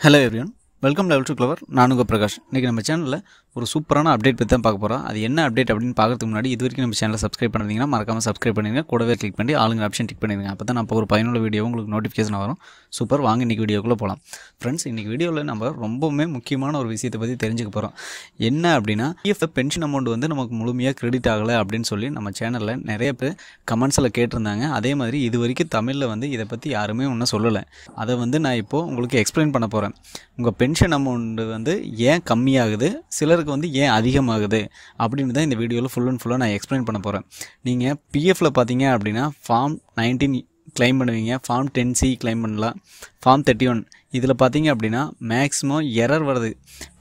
Hello everyone. Welcome level to clever நான் பிரகாஷ் இன்றைக்கி நம்ம சேனலில் ஒரு சூப்பரான அப்டேட் பற்றி தான் பார்க்க போகிறோம் அது என்ன அப்டேட் அப்படின்னு பார்க்கறதுக்கு முன்னாடி இது வரைக்கும் நம்ம சேனலில் சப்ஸ்கிரைப் பண்ணிருந்தீங்கன்னா மறக்காமல் சப்ஸ்கிரைப் பண்ணிடுங்க கூடவே கிளிக் பண்ணி ஆளுங்க ஆப்ஷன் டிக் பண்ணிடுங்க அப்போ தான் நம்ம ஒரு பயனுள்ள வீடியோ உங்களுக்கு நோட்டிஃபிகேஷன் வரும் சூப்பர் வாங்க இன்றைக்கி வீடியோக்குள்ளே போகலாம் ஃப்ரெண்ட்ஸ் இன்றைக்கி வீடியோவில் நம்ம ரொம்பவுமே முக்கியமான ஒரு விஷயத்தை பற்றி தெரிஞ்சுக்க போகிறோம் என்ன அப்படின்னா பிஎஃப் பென்ஷன் அமௌண்ட் வந்து நமக்கு முழுமையாக கிரெடிட் ஆகலை அப்படின்னு சொல்லி நம்ம சேனலில் நிறைய பேர் கமெண்ட்ஸில் கேட்டிருந்தாங்க அதே மாதிரி இது வரைக்கும் தமிழில் வந்து இதை பற்றி யாருமே ஒன்றும் சொல்லலை அதை வந்து நான் இப்போது உங்களுக்கு எக்ஸ்பிளைன் பண்ண போகிறேன் உங்கள் பென்ஷன் அமௌண்ட் வந்து ஏன் கம்மியாகுது சிலருக்கு வந்து ஏன் அதிகமாகுது அப்படின்னு தான் இந்த வீடியோவில் ஃபுல் அண்ட் ஃபுல்லாக நான் எக்ஸ்பிளைன் பண்ண போகிறேன் நீங்கள் பிஎஃப்பில் பார்த்தீங்க அப்படின்னா ஃபார்ம் நைன்டீன் கிளைம் பண்ணுவீங்க ஃபார்ம் டென் சி கிளைம் பண்ணலாம் ஃபார்ம் தேர்ட்டி ஒன் இதில் பார்த்தீங்க அப்படின்னா மேக்ஸிமம் எரர் வருது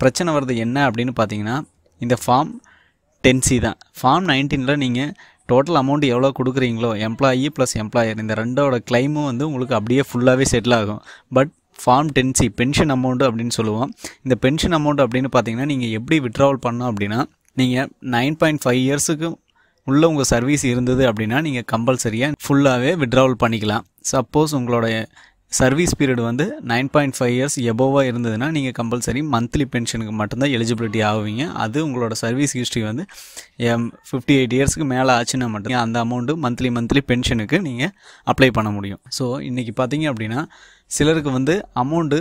பிரச்சனை வருது என்ன அப்படின்னு பார்த்தீங்கன்னா இந்த ஃபார்ம் டென் சி தான் ஃபார்ம் நைன்டீனில் நீங்கள் டோட்டல் அமௌண்ட் எவ்வளோ கொடுக்குறீங்களோ எம்ப்ளாயி ப்ளஸ் எம்ப்ளாயர் இந்த ரெண்டோட கிளைமும் வந்து உங்களுக்கு அப்படியே ஃபுல்லாகவே செட்டில் ஆகும் but form ten C pension amount அப்படின்னு சொல்லுவோம் இந்த பென்ஷன் அமௌண்ட் அப்படின்னு பார்த்தீங்கன்னா நீங்கள் எப்படி விட்ராவல் பண்ணோம் அப்படின்னா நீங்கள் நைன் பாயிண்ட் ஃபைவ் இயர்ஸுக்கு உள்ளே உங்கள் சர்வீஸ் இருந்தது அப்படின்னா நீங்கள் கம்பல்சரியாக ஃபுல்லாகவே விட்ராவல் பண்ணிக்கலாம் சப்போஸ் உங்களோட சர்வீஸ் பீரியட் வந்து நைன் பாயிண்ட் ஃபைவ் இயர்ஸ் எபோவாக இருந்ததுன்னா நீங்கள் கம்பல்சரி மந்த்லி பென்ஷனுக்கு மட்டும்தான் எலிஜிபிலிட்டி ஆகுவீங்க அது உங்களோட சர்வீஸ் ஹிஸ்ட்ரி வந்து ஃபிஃப்டி எயிட் இயர்ஸ்க்கு மேலே ஆச்சுன்னா மட்டும் அந்த அமௌண்ட்டு மந்த்லி மந்த்லி பென்ஷனுக்கு நீங்கள் அப்ளை பண்ண முடியும் ஸோ இன்றைக்கி பார்த்தீங்க அப்படின்னா சிலருக்கு வந்து அமௌண்ட்டு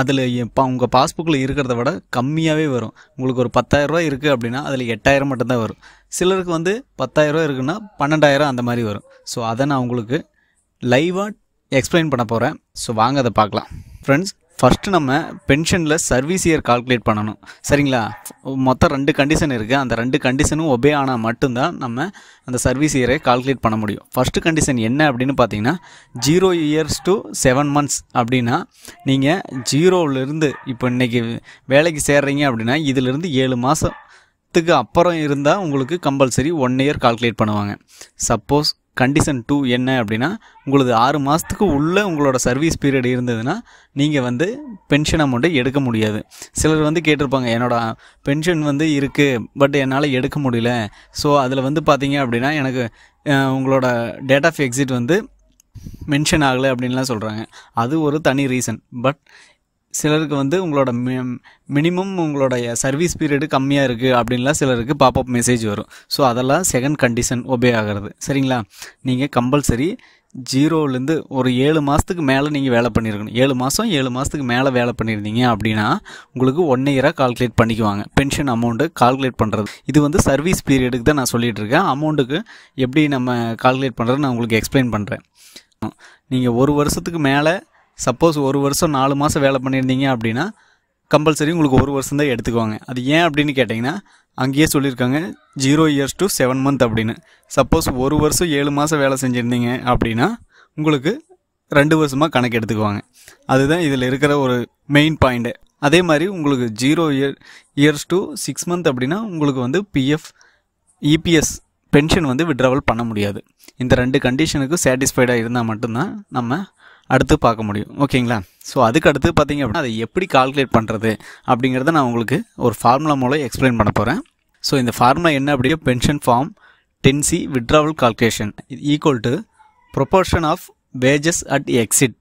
அதில் இப்போ உங்கள் பாஸ்புக்கில் இருக்கிறத விட கம்மியாகவே வரும் உங்களுக்கு ஒரு பத்தாயிரரூவா இருக்குது அப்படின்னா அதில் எட்டாயிரம் மட்டும்தான் வரும் சிலருக்கு வந்து பத்தாயிரரூவா இருக்குன்னா பன்னெண்டாயிரம் அந்த மாதிரி வரும் ஸோ அதை நான் உங்களுக்கு லைவாக எக்ஸ்பிளைன் பண்ண போகிறேன் ஸோ வாங்க அதை பார்க்கலாம் ஃப்ரெண்ட்ஸ் ஃபஸ்ட்டு நம்ம பென்ஷனில் சர்வீஸ் இயர் கால்குலேட் பண்ணணும் சரிங்களா மொத்தம் ரெண்டு கண்டிஷன் இருக்குது அந்த ரெண்டு கண்டிஷனும் ஒபே ஆனால் மட்டும்தான் நம்ம அந்த சர்வீஸ் இயரை கால்குலேட் பண்ண முடியும் ஃபஸ்ட்டு கண்டிஷன் என்ன அப்படின்னு பார்த்தீங்கன்னா zero years to seven months அப்படின்னா நீங்கள் ஜீரோவிலேருந்து இப்போ இன்றைக்கி வேலைக்கு சேர்றீங்க அப்படின்னா இதிலிருந்து ஏழு மாதத்துக்கு அப்புறம் இருந்தால் உங்களுக்கு கம்பல்சரி ஒன் இயர் கால்குலேட் பண்ணுவாங்க சப்போஸ் கண்டிஷன் டூ என்ன அப்படின்னா உங்களது ஆறு மாதத்துக்கு உள்ளே உங்களோட சர்வீஸ் பீரியட் இருந்ததுன்னா நீங்கள் வந்து பென்ஷன் அமௌண்ட்டை எடுக்க முடியாது சிலர் வந்து கேட்டிருப்பாங்க என்னோடய பென்ஷன் வந்து இருக்குது பட் என்னால் எடுக்க முடியல ஸோ அதில் வந்து பார்த்தீங்க அப்படின்னா எனக்கு உங்களோட டேட் ஆஃப் எக்ஸிட் வந்து மென்ஷன் ஆகலை அப்படின்லாம் சொல்கிறாங்க அது ஒரு தனி ரீசன் பட் சிலருக்கு வந்து உங்களோட மி மினிமம் உங்களுடைய சர்வீஸ் பீரியடு கம்மியாக இருக்குது அப்படின்லாம் சிலருக்கு பாப்அப் மெசேஜ் வரும் ஸோ அதெல்லாம் செகண்ட் கண்டிஷன் ஒபே ஆகிறது சரிங்களா நீங்கள் கம்பல்சரி ஜீரோலேருந்து ஒரு ஏழு மாதத்துக்கு மேலே நீங்கள் வேலை பண்ணியிருக்கணும் ஏழு மாதம் ஏழு மாதத்துக்கு மேலே வேலை பண்ணியிருந்தீங்க அப்படின்னா உங்களுக்கு ஒன் இயராக கால்குலேட் பண்ணிக்குவாங்க பென்ஷன் அமௌண்ட்டு கால்குலேட் பண்ணுறது இது வந்து சர்வீஸ் பீரியடுக்கு தான் நான் சொல்லிகிட்டு இருக்கேன் அமௌண்ட்டுக்கு எப்படி நம்ம கால்குலேட் பண்ணுறது நான் உங்களுக்கு எக்ஸ்பிளைன் பண்ணுறேன் நீங்கள் ஒரு வருஷத்துக்கு மேலே சப்போஸ் ஒரு வருஷம் நாலு மாதம் வேலை பண்ணியிருந்தீங்க அப்படின்னா கம்பல்சரி உங்களுக்கு ஒரு வருஷம் தான் எடுத்துக்குவாங்க அது ஏன் அப்படின்னு கேட்டிங்கன்னா அங்கேயே சொல்லியிருக்காங்க zero years to seven month அப்படின்னு சப்போஸ் ஒரு வருஷம் ஏழு மாதம் வேலை செஞ்சுருந்தீங்க அப்படின்னா உங்களுக்கு ரெண்டு வருஷமாக கணக்கு எடுத்துக்குவாங்க அதுதான் இதில் இருக்கிற ஒரு மெயின் பாயிண்ட்டு அதே மாதிரி உங்களுக்கு zero year years to six month அப்படின்னா உங்களுக்கு வந்து பிஎஃப் இபிஎஸ் பென்ஷன் வந்து விட்ராவல் பண்ண முடியாது இந்த ரெண்டு கண்டிஷனுக்கு சாட்டிஸ்ஃபைடாக இருந்தால் மட்டும்தான் நம்ம அடுத்து பார்க்க முடியும் ஓகேங்களா ஸோ அதுக்கு அடுத்து பார்த்திங்க அப்படின்னா அதை எப்படி கால்குலேட் பண்ணுறது அப்படிங்கிறத நான் உங்களுக்கு ஒரு ஃபார்முலா மூலம் எக்ஸ்பிளைன் பண்ண போகிறேன் ஸோ இந்த ஃபார்முலா என்ன அப்படியே pension form ten C withdrawal calculation equal to proportion of wages at exit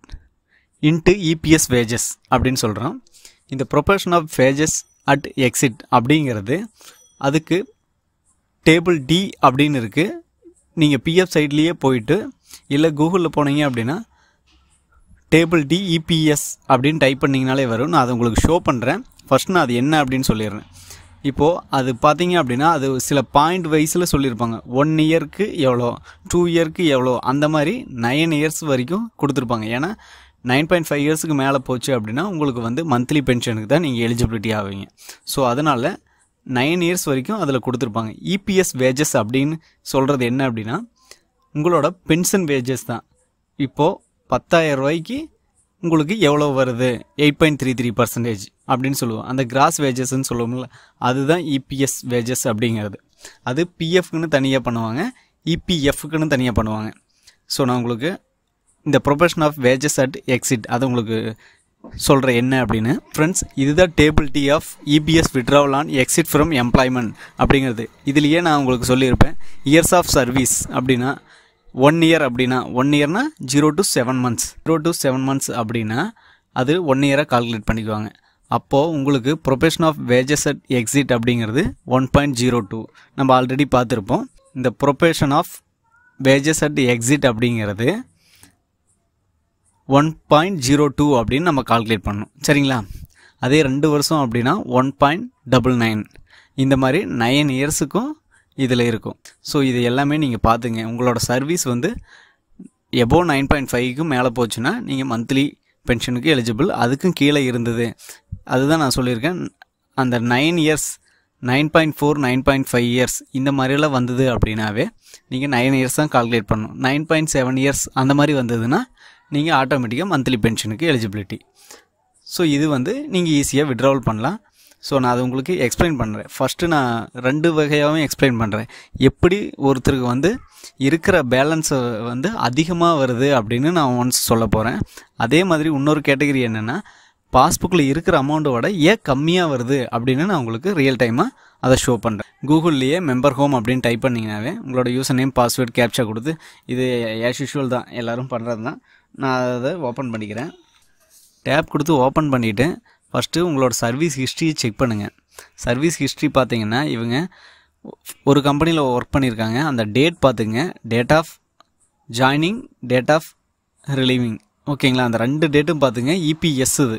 into EPS wages அப்படின்னு சொல்கிறோம் இந்த proportion of wages at exit அப்படிங்கிறது அதுக்கு டேபிள் டி அப்படின்னு இருக்குது நீங்கள் பிஎஃப் சைட்லேயே போயிட்டு இல்லை கூகுளில் போனீங்க அப்படின்னா டேபிள் டிஇபிஎஸ் அப்படின்னு டைப் பண்ணிங்கனாலே வரும் நான் அதை உங்களுக்கு ஷோ பண்ணுறேன் ஃபர்ஸ்ட் நான் அது என்ன அப்படின்னு சொல்லிடுறேன் இப்போது அது பார்த்தீங்க அப்படின்னா அது சில பாயிண்ட் வைஸில் சொல்லியிருப்பாங்க ஒன் இயருக்கு எவ்வளோ டூ இயருக்கு எவ்வளோ அந்த மாதிரி நைன் இயர்ஸ் வரைக்கும் கொடுத்துருப்பாங்க ஏன்னா நைன் பாயிண்ட் ஃபைவ் இயர்ஸுக்கு மேலே போச்சு அப்படின்னா உங்களுக்கு வந்து மந்த்லி பென்ஷனுக்கு தான் நீங்கள் எலிஜிபிலிட்டி ஆவீங்க ஸோ அதனால் நைன் இயர்ஸ் வரைக்கும் அதில் கொடுத்துருப்பாங்க இபிஎஸ் e வேஜஸ் அப்படின்னு சொல்கிறது என்ன அப்படின்னா உங்களோட பென்ஷன் வேஜஸ் தான் இப்போது பத்தாயிரம் ரூபாய்க்கு உங்களுக்கு எவ்வளோ வருது eight point three three percentage அப்படின்னு சொல்லுவோம் அந்த கிராஸ் வேஜஸ்ன்னு சொல்லுவோம்ல அதுதான் இபிஎஸ் e வேஜஸ் அப்படிங்கிறது அது பிஎஃப்க்குன்னு தனியாக பண்ணுவாங்க இபிஎஃப்க்குன்னு e தனியாக பண்ணுவாங்க ஸோ நான் உங்களுக்கு இந்த proportion of wages at exit அது உங்களுக்கு சொல்கிறேன் என்ன அப்படின்னு ஃப்ரெண்ட்ஸ் இதுதான் table D of EPS withdrawal on exit from employment அப்படிங்கிறது இதுலேயே நான் உங்களுக்கு சொல்லியிருப்பேன் இயர்ஸ் ஆஃப் சர்வீஸ் அப்படின்னா ஒன் இயர் அப்படின்னா ஒன் இயர்னா zero to seven months zero to seven months அப்படின்னா அது ஒன் இயராக கால்குலேட் பண்ணிக்குவாங்க அப்போது உங்களுக்கு proportion of wages at exit அப்படிங்கிறது ஒன் பாயிண்ட் ஜீரோ டூ நம்ம ஆல்ரெடி பார்த்துருப்போம் இந்த probation of wages at exit அப்படிங்கிறது ஒன் பாயிண்ட் ஜீரோ டூ அப்படின்னு நம்ம கால்குலேட் பண்ணணும் சரிங்களா அதே ரெண்டு வருஷம் அப்படின்னா ஒன் பாயிண்ட் டபுள் நைன் இந்த மாதிரி நைன் இயர்ஸுக்கும் இதில் இருக்கும் ஸோ இது எல்லாமே நீங்கள் பார்த்துங்க உங்களோட சர்வீஸ் வந்து எபோ நைன் பாயிண்ட் ஃபைவ்க்கு மேலே போச்சுன்னா நீங்கள் மந்த்லி பென்ஷனுக்கு எலிஜிபிள் அதுக்கும் கீழே இருந்தது அதுதான் நான் சொல்லியிருக்கேன் அந்த nine years nine point four nine point five years இந்த மாதிரியெல்லாம் வந்தது அப்படின்னாவே நீங்கள் நைன் இயர்ஸ் தான் கால்குலேட் பண்ணணும் நைன் பாயிண்ட் செவன் இயர்ஸ் அந்த மாதிரி வந்ததுன்னா நீங்கள் ஆட்டோமேட்டிக்காக மந்த்லி பென்ஷனுக்கு எலிஜிபிலிட்டி ஸோ இது வந்து நீங்கள் ஈஸியாக விட்ராவல் பண்ணலாம் ஸோ நான் அது உங்களுக்கு எக்ஸ்பிளைன் பண்ணுறேன் ஃபஸ்ட்டு நான் ரெண்டு வகையாகவும் எக்ஸ்பிளைன் பண்ணுறேன் எப்படி ஒருத்தருக்கு வந்து இருக்கிற பேலன்ஸை வந்து அதிகமாக வருது அப்படின்னு நான் ஒன்ஸ் சொல்ல போகிறேன் அதே மாதிரி இன்னொரு கேட்டகரி என்னென்னா பாஸ்புக்கில் இருக்கிற அமௌண்ட்டோட ஏன் கம்மியாக வருது அப்படின்னு நான் உங்களுக்கு ரியல் டைமாக அதை ஷோ பண்ணுறேன் கூகுள்லேயே மெம்பர் ஹோம் அப்படின்னு டைப் பண்ணிங்கனாவே உங்களோட யூசர் நேம் பாஸ்வேர்ட் கேப்சர் கொடுத்து இது ஏஸ் யூஷுவல் தான் எல்லோரும் பண்ணுறது தான் நான் அதை ஓப்பன் பண்ணிக்கிறேன் டேப் கொடுத்து ஓப்பன் பண்ணிவிட்டு ஃபஸ்ட்டு உங்களோட சர்வீஸ் ஹிஸ்ட்ரியை செக் பண்ணுங்கள் சர்வீஸ் ஹிஸ்ட்ரி பார்த்தீங்கன்னா இவங்க ஒரு கம்பெனியில் ஒர்க் பண்ணியிருக்காங்க அந்த டேட் பார்த்துங்க date of joining date of relieving ஓகேங்களா அந்த ரெண்டு டேட்டும் பார்த்துங்க இபிஎஸ் e இது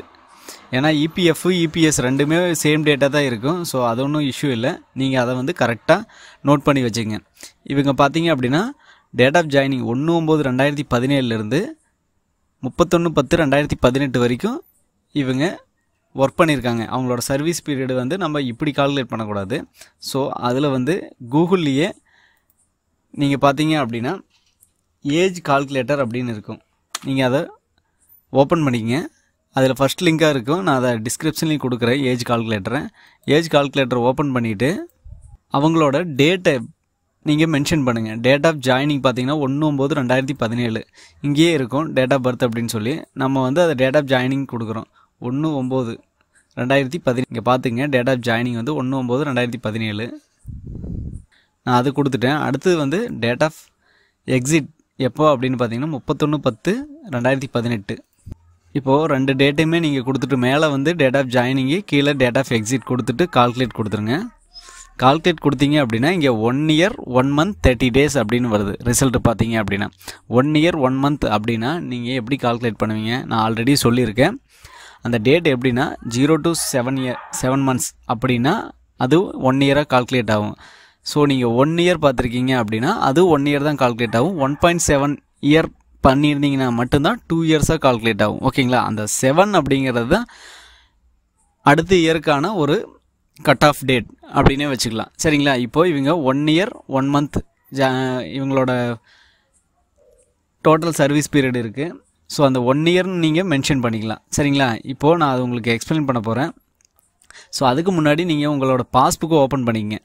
ஏன்னா இபிஎஃப் e இபிஎஸ் e ரெண்டுமே சேம் டேட்டாக தான் இருக்கும் ஸோ அது ஒன்றும் இஷ்யூ இல்லை நீங்கள் அதை வந்து கரெக்டாக நோட் பண்ணி வச்சுங்க இவங்க பார்த்தீங்க அப்படின்னா டேட் ஆஃப் ஜாயினிங் ஒன்று ஒம்பது ரெண்டாயிரத்தி பதினேழுலேருந்து முப்பத்தொன்று பத்து ரெண்டாயிரத்தி பதினெட்டு வரைக்கும் இவங்க ஒர்க் பண்ணியிருக்காங்க அவங்களோட சர்வீஸ் பீரியடு வந்து நம்ம இப்படி கால்குலேட் பண்ணக்கூடாது ஸோ அதில் வந்து கூகுள்லேயே நீங்கள் பார்த்தீங்க அப்படின்னா ஏஜ் கால்குலேட்டர் அப்படின்னு இருக்கும் நீங்கள் அதை ஓப்பன் பண்ணிக்கங்க அதில் ஃபஸ்ட் லிங்காக இருக்கும் நான் அதை டிஸ்கிரிப்ஷன்லேயும் கொடுக்குறேன் ஏஜ் கால்குலேட்டரை ஏஜ் கால்குலேட்டர் ஓப்பன் பண்ணிவிட்டு அவங்களோட டேட்டை நீங்கள் மென்ஷன் பண்ணுங்கள் டேட் ஆஃப் ஜாயினிங் பார்த்தீங்கன்னா ஒன்று ஒம்பது ரெண்டாயிரத்தி பதினேழு இங்கேயே இருக்கும் டேட் ஆஃப் பர்த் அப்படின்னு சொல்லி நம்ம வந்து அதை டேட் ஆஃப் ஜாயினிங் கொடுக்குறோம் ஒன்று ஒம்பது ரெண்டாயிரத்தி பதினே இங்கே பார்த்துங்க டேட் ஆஃப் ஜாயினிங் வந்து ஒன்று ஒம்பது ரெண்டாயிரத்தி பதினேழு நான் அது கொடுத்துட்டேன் அடுத்தது வந்து டேட் ஆஃப் எக்ஸிட் எப்போ அப்படின்னு பார்த்தீங்கன்னா முப்பத்தொன்று பத்து ரெண்டாயிரத்தி பதினெட்டு இப்போது ரெண்டு டேட்டையுமே நீங்கள் கொடுத்துட்டு மேலே வந்து டேட் ஆஃப் ஜாயினிங்கு கீழே டேட் ஆஃப் எக்ஸிட் கொடுத்துட்டு கால்குலேட் கொடுத்துருங்க கால்குலேட் கொடுத்தீங்க அப்படின்னா இங்கே one year one month thirty days அப்படின்னு வருது ரிசல்ட் பார்த்தீங்க அப்படின்னா ஒன் இயர் ஒன் மந்த் அப்படின்னா நீங்கள் எப்படி கால்குலேட் பண்ணுவீங்க நான் ஆல்ரெடி சொல்லியிருக்கேன் அந்த டேட் எப்படின்னா zero to seven year seven months அப்படின்னா அது ஒன் இயராக கால்குலேட் ஆகும் ஸோ நீங்கள் ஒன் இயர் பார்த்துருக்கீங்க அப்படின்னா அது ஒன் இயர் தான் கால்குலேட் ஆகும் ஒன் பாயிண்ட் செவன் இயர் பண்ணியிருந்தீங்கன்னா மட்டும்தான் டூ இயர்ஸாக கால்குலேட் ஆகும் ஓகேங்களா அந்த செவன் அப்படிங்கிறது தான் அடுத்த இயருக்கான ஒரு கட் ஆஃப் டேட் அப்படின்னே வச்சுக்கலாம் சரிங்களா இப்போது இவங்க ஒன் இயர் ஒன் மந்த் ஜா இவங்களோட டோட்டல் சர்வீஸ் பீரியட் இருக்குது ஸோ அந்த ஒன் இயர்னு நீங்கள் மென்ஷன் பண்ணிக்கலாம் சரிங்களா இப்போது நான் அது உங்களுக்கு எக்ஸ்பிளைன் பண்ண போகிறேன் ஸோ அதுக்கு முன்னாடி நீங்கள் உங்களோட பாஸ்புக்கை ஓப்பன் பண்ணிக்கங்க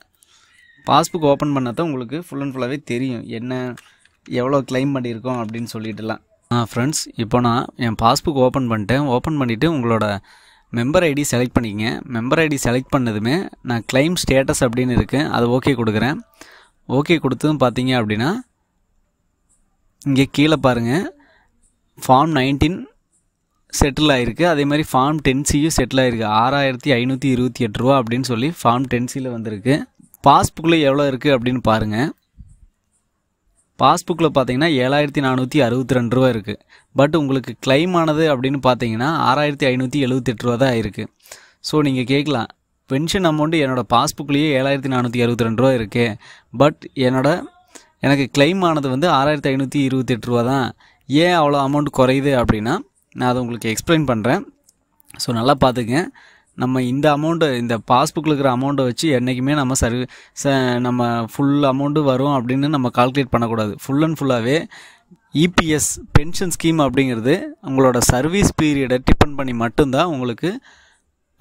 பாஸ்புக் ஓப்பன் பண்ணால் தான் உங்களுக்கு ஃபுல் அண்ட் ஃபுல்லாகவே தெரியும் என்ன எவ்வளோ கிளைம் பண்ணியிருக்கோம் அப்படின்னு சொல்லிட்டுலாம் ஆ ஃப்ரெண்ட்ஸ் இப்போ நான் என் பாஸ்புக் ஓப்பன் பண்ணிட்டேன் ஓப்பன் பண்ணிவிட்டு உங்களோட மெம்பர் ஐடி செலக்ட் பண்ணிக்கங்க மெம்பர் ஐடி செலக்ட் பண்ணதுமே நான் கிளைம் ஸ்டேட்டஸ் அப்படின்னு இருக்குது அது ஓகே கொடுக்குறேன் ஓகே கொடுத்ததும் பார்த்தீங்க அப்படின்னா இங்கே கீழே பாருங்கள் ஃபார்ம் நைன்டீன் செட்டில் ஆகிருக்கு அதே மாதிரி ஃபார்ம் டென்சியும் செட்டில் ஆகிருக்கு ஆறாயிரத்தி ஐநூற்றி இருபத்தி எட்டு ரூபா அப்படின்னு சொல்லி ஃபார்ம் டென்சியில் வந்திருக்கு பாஸ்புக்கில் எவ்வளோ இருக்குது அப்படின்னு பாருங்கள் பாஸ்புக்கில் பார்த்தீங்கன்னா ஏழாயிரத்தி நானூற்றி அறுபத்தி ரெண்டு ரூபா இருக்குது பட் உங்களுக்கு கிளைம் ஆனது அப்படின்னு பார்த்தீங்கன்னா ஆறாயிரத்தி ஐநூற்றி எழுபத்தெட்டு ரூபா தான் இருக்குது ஸோ நீங்கள் கேட்கலாம் பென்ஷன் அமௌண்ட்டு என்னோடய பாஸ்புக்லேயே ஏழாயிரத்தி நானூற்றி அறுபத்தி ரெண்டு ரூபா இருக்குது பட் என்னோடய எனக்கு கிளைம் ஆனது வந்து ஆறாயிரத்தி ஐநூற்றி இருபத்தெட்டு ரூபா தான் ஏன் அவ்வளோ அமௌண்ட் குறையுது அப்படின்னா நான் அதை உங்களுக்கு எக்ஸ்பிளைன் பண்ணுறேன் ஸோ நல்லா பார்த்துங்க நம்ம இந்த அமௌண்ட்டு இந்த பாஸ்புக்கில் இருக்கிற அமௌண்ட்டை வச்சு என்றைக்குமே நம்ம சர்வி ச நம்ம ஃபுல் அமௌண்ட்டு வரும் அப்படின்னு நம்ம கால்குலேட் பண்ணக்கூடாது ஃபுல் அண்ட் ஃபுல்லாகவே இபிஎஸ் பென்ஷன் ஸ்கீம் அப்படிங்கிறது உங்களோட சர்வீஸ் பீரியடை டிபெண்ட் பண்ணி மட்டும்தான் உங்களுக்கு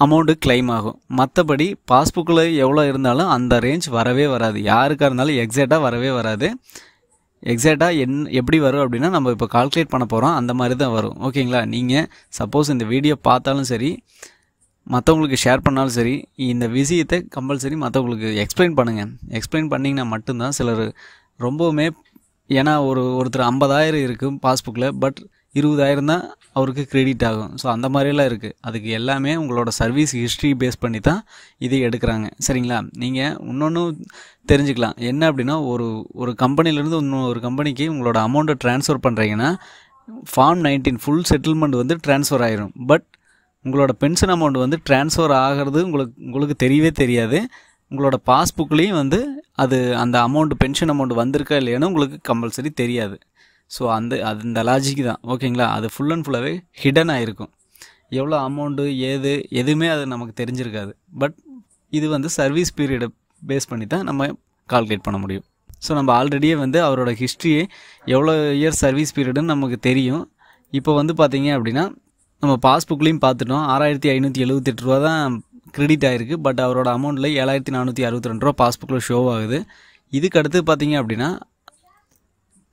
அமௌண்ட்டு கிளைம் ஆகும் மற்றபடி பாஸ்புக்கில் எவ்வளோ இருந்தாலும் அந்த ரேஞ்ச் வரவே வராது யாருக்காக இருந்தாலும் எக்ஸாக்டாக வரவே வராது எக்ஸாக்டாக என் எப்படி வரும் அப்படின்னா நம்ம இப்போ கால்குலேட் பண்ண போகிறோம் அந்த மாதிரி தான் வரும் ஓகேங்களா நீங்கள் சப்போஸ் இந்த வீடியோ பார்த்தாலும் சரி மற்றவங்களுக்கு ஷேர் பண்ணாலும் சரி இந்த விஷயத்தை கம்பல்சரி மற்றவங்களுக்கு எக்ஸ்பிளைன் பண்ணுங்கள் எக்ஸ்பிளைன் பண்ணிங்கன்னா மட்டும்தான் சிலர் ரொம்பவுமே ஏன்னா ஒரு ஒருத்தர் ஐம்பதாயிரம் இருக்கும் பாஸ்புக்கில் பட் இருபதாயிரம் தான் அவருக்கு கிரெடிட் ஆகும் ஸோ அந்த மாதிரியெல்லாம் இருக்குது அதுக்கு எல்லாமே உங்களோட சர்வீஸ் ஹிஸ்ட்ரி பேஸ் பண்ணி தான் இதை எடுக்கிறாங்க சரிங்களா நீங்கள் இன்னொன்றும் தெரிஞ்சுக்கலாம் என்ன அப்படின்னா ஒரு ஒரு கம்பெனிலேருந்து இன்னொரு கம்பெனிக்கு உங்களோட அமௌண்ட்டை ட்ரான்ஸ்ஃபர் பண்ணுறீங்கன்னா ஃபார்ம் நைன்டீன் ஃபுல் செட்டில்மெண்ட் வந்து ட்ரான்ஸ்ஃபர் ஆயிரும் பட் உங்களோட பென்ஷன் அமௌண்ட் வந்து ட்ரான்ஸ்ஃபர் ஆகிறது உங்களுக்கு உங்களுக்கு தெரியவே தெரியாது உங்களோட பாஸ்புக்லேயும் வந்து அது அந்த அமௌண்ட் பென்ஷன் அமௌண்ட் வந்திருக்கா இல்லையானு உங்களுக்கு கம்பல்சரி தெரியாது ஸோ அந்த அது அந்த லாஜிக் தான் ஓகேங்களா அது ஃபுல் அண்ட் ஃபுல்லாகவே ஹிடன் ஆகிருக்கும் எவ்வளோ அமௌண்ட்டு ஏது எதுவுமே அது நமக்கு தெரிஞ்சிருக்காது பட் இது வந்து சர்வீஸ் பீரியடை பேஸ் பண்ணி தான் நம்ம கால்குலேட் பண்ண முடியும் ஸோ நம்ம ஆல்ரெடியே வந்து அவரோட ஹிஸ்ட்ரியே எவ்வளோ இயர் சர்வீஸ் பீரியடுன்னு நமக்கு தெரியும் இப்போ வந்து பார்த்திங்க அப்படின்னா நம்ம பாஸ்புக்லேயும் பார்த்துட்டோம் ஆறாயிரத்தி ஐநூற்றி எழுபத்தெட்டு ரூபா தான் கிரெடிட் ஆகிருக்கு பட் அவரோட அமௌண்ட்டில் ஏழாயிரத்தி நானூற்றி அறுபத்தி ரெண்டு ரூபா பாஸ்புக்கில் ஷோ ஆகுது இதுக்கு அடுத்து பார்த்திங்க அப்படின்னா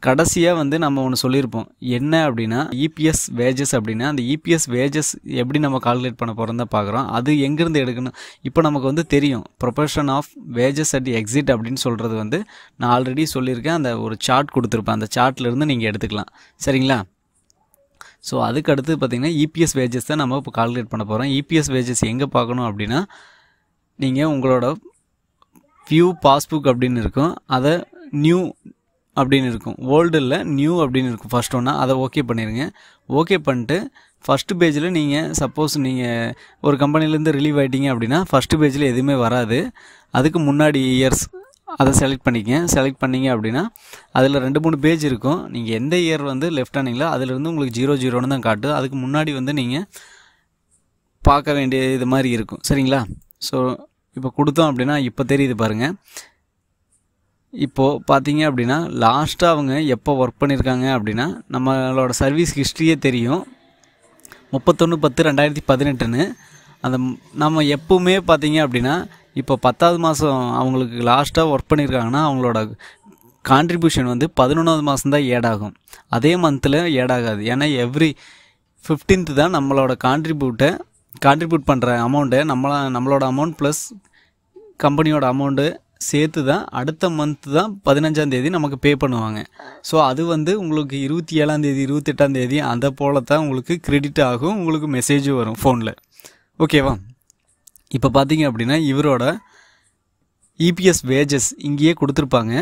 கடைசியாக வந்து நம்ம ஒன்று சொல்லியிருப்போம் என்ன அப்படின்னா இபிஎஸ் e வேஜஸ் அப்படின்னா அந்த இபிஎஸ் e வேஜஸ் எப்படி நம்ம கால்குலேட் பண்ண போகிறோம் தான் பார்க்குறோம் அது எங்கேருந்து எடுக்கணும் இப்போ நமக்கு வந்து தெரியும் proportion of wages at exit அப்படின்னு சொல்கிறது வந்து நான் ஆல்ரெடி சொல்லியிருக்கேன் அந்த ஒரு சார்ட் கொடுத்துருப்பேன் அந்த சார்ட்லேருந்து நீங்கள் எடுத்துக்கலாம் சரிங்களா ஸோ அதுக்கடுத்து பார்த்திங்கன்னா இபிஎஸ் e வேஜஸ் தான் நம்ம இப்போ கால்குலேட் பண்ண போகிறோம் இபிஎஸ் வேஜஸ் எங்கே பார்க்கணும் அப்படின்னா நீங்கள் உங்களோட வியூ பாஸ்புக் அப்படின்னு இருக்கும் அதை நியூ அப்படின்னு இருக்கும் ஓல்டு இல்லை நியூ அப்படின்னு இருக்கும் ஃபஸ்ட் ஒன்றா அதை ஓகே பண்ணிடுங்க ஓகே பண்ணிட்டு ஃபஸ்ட்டு பேஜில் நீங்கள் சப்போஸ் நீங்கள் ஒரு கம்பெனிலேருந்து ரிலீவ் ஆகிட்டீங்க அப்படின்னா ஃபஸ்ட்டு பேஜில் எதுவுமே வராது அதுக்கு முன்னாடி இயர்ஸ் அதை செலக்ட் பண்ணிக்கங்க செலக்ட் பண்ணிங்க அப்படின்னா அதில் ரெண்டு மூணு பேஜ் இருக்கும் நீங்கள் எந்த இயர் வந்து லெஃப்ட் ஆனீங்களோ அதிலிருந்து உங்களுக்கு ஜீரோ ஜீரோன்னு தான் காட்டும் அதுக்கு முன்னாடி வந்து நீங்கள் பார்க்க வேண்டிய இது மாதிரி இருக்கும் சரிங்களா ஸோ இப்போ கொடுத்தோம் அப்படின்னா இப்போ தெரியுது பாருங்கள் இப்போது பார்த்தீங்க அப்படின்னா லாஸ்ட்டாக அவங்க எப்போ ஒர்க் பண்ணியிருக்காங்க அப்படின்னா நம்மளோட சர்வீஸ் ஹிஸ்ட்ரியே தெரியும் முப்பத்தொன்று பத்து ரெண்டாயிரத்தி பதினெட்டுன்னு அந்த நம்ம எப்போவுமே பார்த்தீங்க அப்படின்னா இப்போ பத்தாவது மாதம் அவங்களுக்கு லாஸ்ட்டாக ஒர்க் பண்ணியிருக்காங்கன்னா அவங்களோட கான்ட்ரிபியூஷன் வந்து பதினொன்றாவது மாதம் தான் ஏட் ஆகும் அதே மந்தில் ஏட் ஆகாது ஏன்னா எவ்ரி ஃபிஃப்டீன்த்து தான் நம்மளோட கான்ட்ரிபியூட்டை கான்ட்ரிபியூட் பண்ணுற அமௌண்ட்டை நம்மள நம்மளோட அமௌண்ட் ப்ளஸ் கம்பெனியோட அமௌண்ட்டு சேர்த்து தான் அடுத்த மந்த்து தான் பதினஞ்சாம் தேதி நமக்கு பே பண்ணுவாங்க ஸோ அது வந்து உங்களுக்கு இருபத்தி ஏழாம் தேதி இருபத்தெட்டாம் தேதி அந்த போல தான் உங்களுக்கு கிரெடிட் ஆகும் உங்களுக்கு மெசேஜும் வரும் ஃபோனில் ஓகேவா இப்போ பார்த்தீங்க அப்படின்னா இவரோட இபிஎஸ் e வேஜஸ் இங்கேயே கொடுத்துருப்பாங்க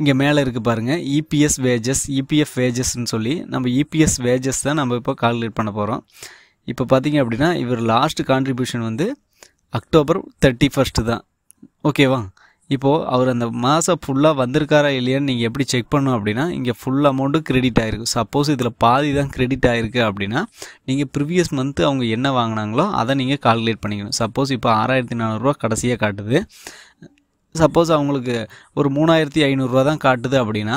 இங்கே மேலே இருக்குது பாருங்கள் இபிஎஸ் e வேஜஸ் இபிஎஃப் வேஜஸ்ன்னு e சொல்லி நம்ம இபிஎஸ் வேஜஸ் தான் நம்ம இப்போ கால்குலேட் பண்ண போகிறோம் இப்போ பார்த்தீங்க அப்படின்னா இவர் லாஸ்ட் கான்ட்ரிபியூஷன் வந்து அக்டோபர் தேர்ட்டி ஃபஸ்ட்டு தான் ஓகேவா இப்போது அவர் அந்த மாதம் ஃபுல்லாக வந்திருக்காரா இல்லையான்னு நீங்கள் எப்படி செக் பண்ணணும் அப்படின்னா இங்கே ஃபுல் அமௌண்ட்டும் கிரெடிட் ஆகிருக்கு சப்போஸ் இதில் பாதி தான் கிரெடிட் ஆகிருக்கு அப்படின்னா நீங்கள் ப்ரீவியஸ் மந்த்து அவங்க என்ன வாங்கினாங்களோ அதை நீங்கள் கால்குலேட் பண்ணிக்கணும் சப்போஸ் இப்போ ஆறாயிரத்தி நானூறுரூவா கடைசியாக காட்டுது சப்போஸ் அவங்களுக்கு ஒரு மூணாயிரத்தி ஐநூறுரூவா தான் காட்டுது அப்படின்னா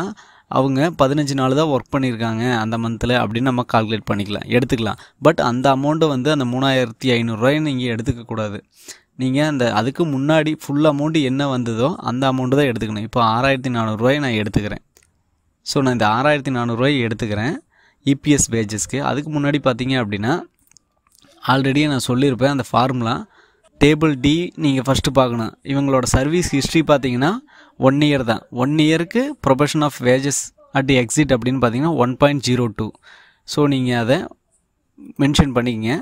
அவங்க பதினஞ்சு நாள் தான் ஒர்க் பண்ணியிருக்காங்க அந்த மந்தில் அப்படின்னு நம்ம கால்குலேட் பண்ணிக்கலாம் எடுத்துக்கலாம் பட் அந்த அமௌண்ட்டை வந்து அந்த மூணாயிரத்தி ஐநூறுரூவாயின்னு நீங்கள் எடுத்துக்கக்கூடாது நீங்கள் அந்த அதுக்கு முன்னாடி ஃபுல் அமௌண்ட்டு என்ன வந்ததோ அந்த அமௌண்ட்டு தான் எடுத்துக்கணும் இப்போ ஆறாயிரத்தி நானூறுரூவாய் நான் எடுத்துக்கிறேன் ஸோ நான் இந்த ஆறாயிரத்தி நானூறுரூவாய் எடுத்துக்கிறேன் இபிஎஸ் e பேஜஸ்க்கு அதுக்கு முன்னாடி பார்த்தீங்க அப்படின்னா ஆல்ரெடியே நான் சொல்லியிருப்பேன் அந்த ஃபார்முலா டேபிள் டி நீங்கள் ஃபஸ்ட்டு பார்க்கணும் இவங்களோட சர்வீஸ் ஹிஸ்ட்ரி பார்த்தீங்கன்னா ஒன் இயர் தான் ஒன் இயருக்கு proportion of wages at exit அப்படின்னு பார்த்தீங்கன்னா one point zero two so நீங்கள் அதை மென்ஷன் பண்ணிக்கங்க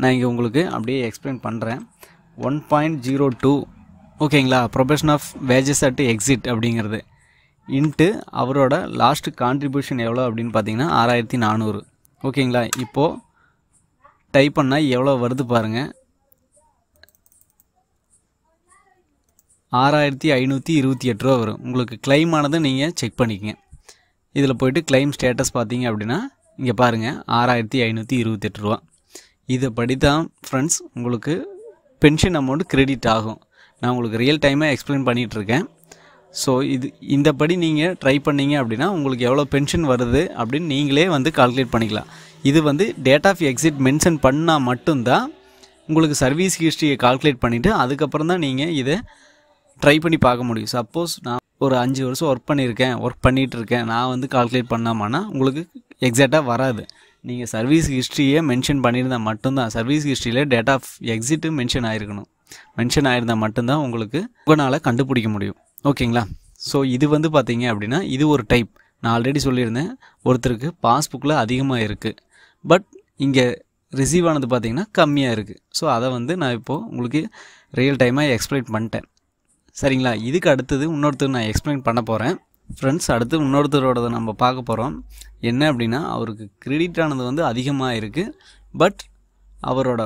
நான் இங்கே உங்களுக்கு அப்படியே எக்ஸ்பிளைன் பண்ணுறேன் ஒன் பாயிண்ட் ஜீரோ டூ ஓகேங்களா proportion of wages at exit அப்படிங்கிறது இன்ட்டு அவரோட லாஸ்ட் கான்ட்ரிபியூஷன் எவ்வளோ அப்படின்னு பார்த்தீங்கன்னா ஆறாயிரத்தி நானூறு ஓகேங்களா இப்போது டைப் பண்ணால் எவ்வளோ வருது பாருங்கள் ஆறாயிரத்தி ஐநூற்றி இருபத்தி எட்டு ரூபா வரும் உங்களுக்கு கிளைம் ஆனதை நீங்கள் செக் பண்ணிக்கங்க இதில் போயிட்டு கிளைம் ஸ்டேட்டஸ் பார்த்தீங்க அப்படின்னா இங்கே பாருங்கள் ஆறாயிரத்தி ஐநூற்றி இருபத்தெட்டு ரூபா இதை படி தான் ஃப்ரெண்ட்ஸ் உங்களுக்கு பென்ஷன் அமௌண்ட் கிரெடிட் ஆகும் நான் உங்களுக்கு ரியல் டைமாக எக்ஸ்பிளைன் பண்ணிகிட்ருக்கேன் ஸோ இது இந்த படி நீங்கள் ட்ரை பண்ணீங்க அப்படின்னா உங்களுக்கு எவ்வளோ பென்ஷன் வருது அப்படின்னு நீங்களே வந்து கால்குலேட் பண்ணிக்கலாம் இது வந்து டேட் ஆஃப் எக்ஸிட் மென்ஷன் பண்ணால் மட்டும்தான் உங்களுக்கு சர்வீஸ் ஹிஸ்ட்ரியை கால்குலேட் பண்ணிவிட்டு அதுக்கப்புறம் தான் நீங்கள் இதை ட்ரை பண்ணி பார்க்க முடியும் சப்போஸ் நான் ஒரு அஞ்சு வருஷம் ஒர்க் பண்ணியிருக்கேன் ஒர்க் பண்ணிகிட்டு இருக்கேன் நான் வந்து கால்குலேட் பண்ணாமன்னா உங்களுக்கு எக்ஸாக்டாக வராது நீங்கள் சர்வீஸ் ஹிஸ்ட்ரியே மென்ஷன் பண்ணியிருந்தால் மட்டும்தான் சர்வீஸ் ஹிஸ்ட்ரியில் டேட் ஆஃப் எக்ஸிட்டு மென்ஷன் ஆகிருக்கணும் மென்ஷன் ஆகிருந்தால் மட்டும்தான் உங்களுக்கு உங்களால் கண்டுபிடிக்க முடியும் ஓகேங்களா ஸோ இது வந்து பார்த்தீங்க அப்படின்னா இது ஒரு டைப் நான் ஆல்ரெடி சொல்லியிருந்தேன் ஒருத்தருக்கு பாஸ்புக்கில் அதிகமாக இருக்குது பட் இங்கே ரிசீவ் ஆனது பார்த்திங்கன்னா கம்மியாக இருக்குது ஸோ அதை வந்து நான் இப்போது உங்களுக்கு ரியல் டைமாக எக்ஸ்பிளைன் பண்ணிட்டேன் சரிங்களா இதுக்கு அடுத்தது இன்னொருத்தர் நான் எக்ஸ்பிளைன் பண்ண போகிறேன் ஃப்ரெண்ட்ஸ் அடுத்து இன்னொருத்தரோடதை நம்ம பார்க்க போகிறோம் என்ன அப்படின்னா அவருக்கு கிரெடிட் ஆனது வந்து அதிகமாக இருக்குது பட் அவரோட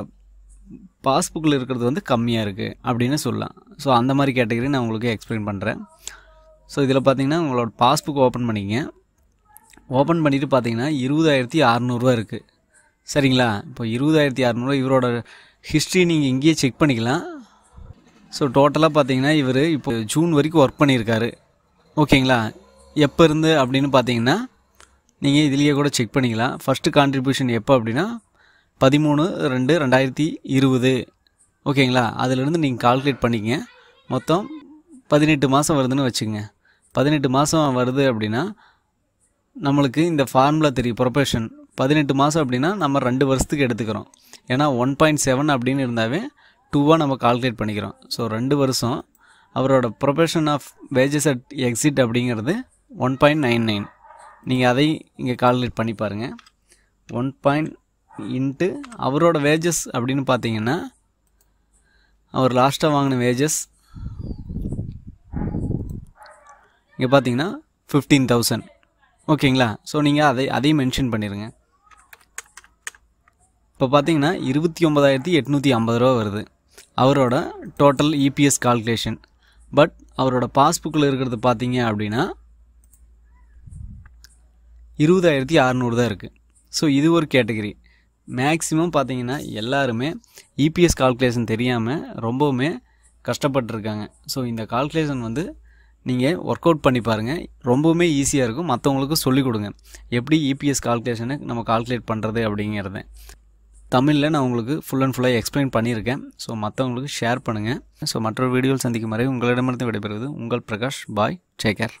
பாஸ்புக்கில் இருக்கிறது வந்து கம்மியாக இருக்குது அப்படின்னு சொல்லலாம் ஸோ அந்த மாதிரி கேட்டகரி நான் உங்களுக்கு எக்ஸ்பிளைன் பண்ணுறேன் ஸோ இதில் பார்த்தீங்கன்னா உங்களோட பாஸ்புக் ஓப்பன் பண்ணிக்கங்க ஓப்பன் பண்ணிவிட்டு பார்த்தீங்கன்னா இருபதாயிரத்தி அறநூறுவா இருக்குது சரிங்களா இப்போ இருபதாயிரத்தி அறநூறுவா இவரோட ஹிஸ்ட்ரி நீங்கள் இங்கேயே செக் பண்ணிக்கலாம் ஸோ டோட்டலாக பார்த்தீங்கன்னா இவர் இப்போ ஜூன் வரைக்கும் ஒர்க் பண்ணியிருக்காரு ஓகேங்களா எப்போ இருந்து அப்படின்னு பார்த்தீங்கன்னா நீங்கள் இதுலேயே கூட செக் பண்ணிக்கலாம் ஃபஸ்ட்டு கான்ட்ரிபியூஷன் எப்போ அப்படின்னா பதிமூணு ரெண்டு ரெண்டாயிரத்தி இருபது ஓகேங்களா அதிலிருந்து நீங்கள் கால்குலேட் பண்ணிக்கங்க மொத்தம் பதினெட்டு மாதம் வருதுன்னு வச்சுக்கோங்க பதினெட்டு மாதம் வருது அப்படின்னா நம்மளுக்கு இந்த ஃபார்முலா தெரியும் ப்ரொபேஷன் பதினெட்டு மாதம் அப்படின்னா நம்ம ரெண்டு வருஷத்துக்கு எடுத்துக்கிறோம் ஏன்னா ஒன் பாயிண்ட் செவன் அப்படின்னு இருந்தாவே டூவாக நம்ம கால்குலேட் பண்ணிக்கிறோம் ஸோ ரெண்டு வருஷம் அவரோட proportion of wages at exit அப்படிங்கிறது ஒன் பாயிண்ட் நைன் நைன் நீங்கள் அதை இங்கே கால்குலேட் பண்ணி பாருங்கள் ஒன் பாயிண்ட் இன்ட்டு அவரோட வேஜஸ் அப்படின்னு பார்த்தீங்கன்னா அவர் லாஸ்ட்டாக வாங்கின வேஜஸ் இங்கே பார்த்தீங்கன்னா ஃபிஃப்டீன் தௌசண்ட் ஓகேங்களா ஸோ நீங்கள் அதை அதையும் மென்ஷன் பண்ணிடுங்க இப்போ பார்த்தீங்கன்னா இருபத்தி ஒம்பதாயிரத்தி எட்நூற்றி ஐம்பது ரூபா வருது அவரோட டோட்டல் இபிஎஸ் கால்குலேஷன் பட் அவரோட பாஸ்புக்கில் இருக்கிறது பார்த்தீங்க அப்படின்னா இருபதாயிரத்தி அறநூறு தான் இருக்குது ஸோ இது ஒரு கேட்டகரி மேக்ஸிமம் பார்த்தீங்கன்னா எல்லாருமே இபிஎஸ் கால்குலேஷன் தெரியாமல் ரொம்பவுமே கஷ்டப்பட்டுருக்காங்க ஸோ இந்த கால்குலேஷன் வந்து நீங்கள் ஒர்க் அவுட் பண்ணி பாருங்கள் ரொம்பவுமே ஈஸியாக இருக்கும் மற்றவங்களுக்கும் சொல்லிக் கொடுங்க எப்படி இபிஎஸ் e கால்குலேஷனை நம்ம கால்குலேட் பண்ணுறது அப்படிங்கிறத தமிழில் நான் உங்களுக்கு ஃபுல் அண்ட் ஃபுல்லாக எக்ஸ்பிளைன் பண்ணியிருக்கேன் ஸோ மற்றவங்களுக்கு ஷேர் பண்ணுங்கள் ஸோ மற்றொரு வீடியோவில் சந்திக்கும் வரை உங்களிடமிருந்து விடைபெறுவது உங்கள் பிரகாஷ் பாய் டேக் கேர்